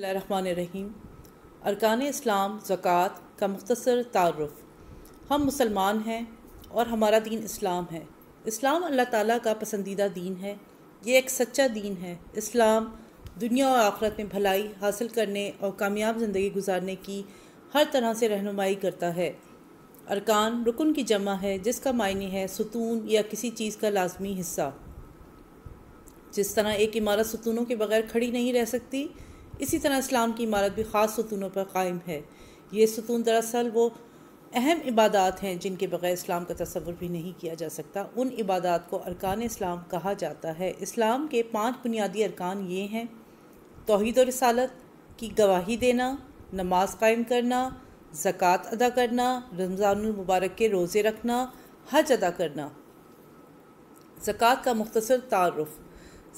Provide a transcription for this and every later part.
रहीम अरकान इस्लाम ज़क़़त का मुख्तर तारफ़ हम मुसलमान हैं और हमारा दीन इस्लाम है इस्लाम अल्लाह ताली का पसंदीदा दीन है ये एक सच्चा दीन है इस्लाम दुनिया और आखरत में भलाई हासिल करने और कामयाब ज़िंदगी गुजारने की हर तरह से रहनुमाई करता है अरकान रुकन की जमा है जिसका मायने है सुतून या किसी चीज़ का लाजमी हिस्सा जिस तरह एक इमारत सुतूनों के बगैर खड़ी नहीं रह सकती इसी तरह इस्लाम की इमारत भी ख़ास सतूनों पर कायम है ये सतून दरअसल वो अहम इबादत हैं जिनके बग़ैर इस्लाम का तस्वुर भी नहीं किया जा सकता उन इबादत को अरकान इस्लाम कहा जाता है इस्लाम के पाँच बुनियादी अरकान ये हैं तोहद और रसालत की गवाही देना नमाज कायम करना ज़क़़त अदा करना रमज़ानमबारक के रोज़े रखना हज अदा करना ज़क़़त का मुख्तर तारफ़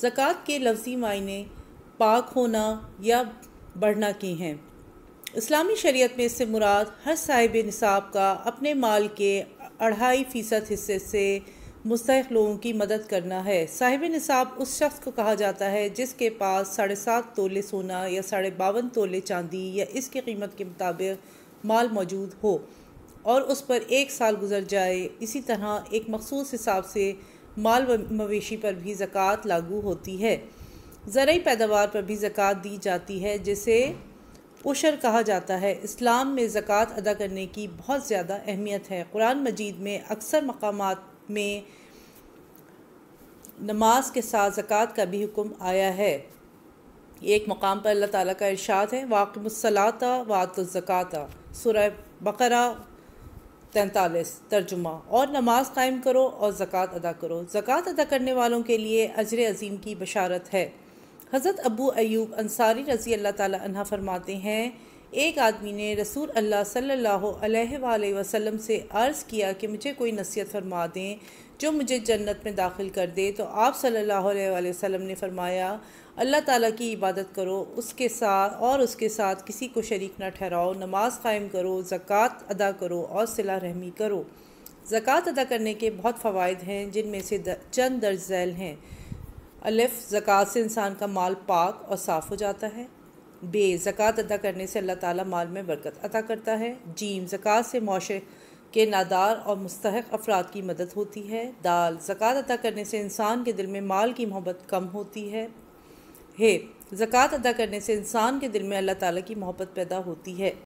ज़क़़त के लफ्ज़ी मायने पाक होना या बढ़ना की हैं इस्लामी शरीयत में इससे मुराद हर साहिब निसाब का अपने माल के अढ़ाई फ़ीसद हिस्से से मुस्तक लोगों की मदद करना है साहिब निसाब उस शख्स को कहा जाता है जिसके पास साढ़े सात तोले सोना या साढ़े बावन तोले चांदी या इसकी कीमत के मुताबिक माल मौजूद हो और उस पर एक साल गुजर जाए इसी तरह एक मखसूस हिसाब से माल मवेशी पर भी ज़क़़त लागू होती है ज़रूरी पैदावार पर भी ज़क़़त दी जाती है जिसे उशर कहा जाता है इस्लाम में ज़क़़त अदा करने की बहुत ज़्यादा अहमियत है कुरान मजीद में अक्सर मकाम में नमाज के साथ ज़क़़त का भी हुक्म आया है एक मकाम पर अल्लाह ताला का इरशाद है वाकमसलाता वातज़क़ाता सुरह बकरा तैंतालीस तर्जुमा और नमाज कायम करो और ज़क़़त अदा करो ज़क़़त अदा करने वालों के लिए अजर अजीम की बशारत है हज़रत अबू अयूब अंसारी रज़ी अल्लाह ताला फरमाते हैं एक आदमी ने रसूल अल्लाह सल्लल्लाहु अलैहि वसल्लम से अर्ज़ किया कि मुझे कोई नसीहत फरमा दें जो मुझे जन्नत में दाखिल कर दे तो आप सल्लल्लाहु अलैहि वसल्लम ने फरमाया अल्लाह ताला की इबादत करो उसके साथ और उसके साथ किसी को शरीक न ठहराओ नमाज कायम करो ज़क़़त अदा करो और सिला रहमी करो ज़क़ात अदा करने के बहुत फ़वाद हैं जिनमें से चंद दर्ज हैं अलिफ ज़क़़त से इंसान का माल पाक और साफ़ हो जाता है बे ज़क़़त अदा करने से अल्लाह ताला माल में बरकत अदा करता है जीम ज़क़़त से माशरे के नादार और मुस्तक अफराद की मदद होती है दाल ज़क़़त अदा करने से इंसान के दिल में माल की मोहब्बत कम होती है हे ज़क़़त अदा करने से इंसान के दिल में अल्लाह ताला की मोहब्बत पैदा होती है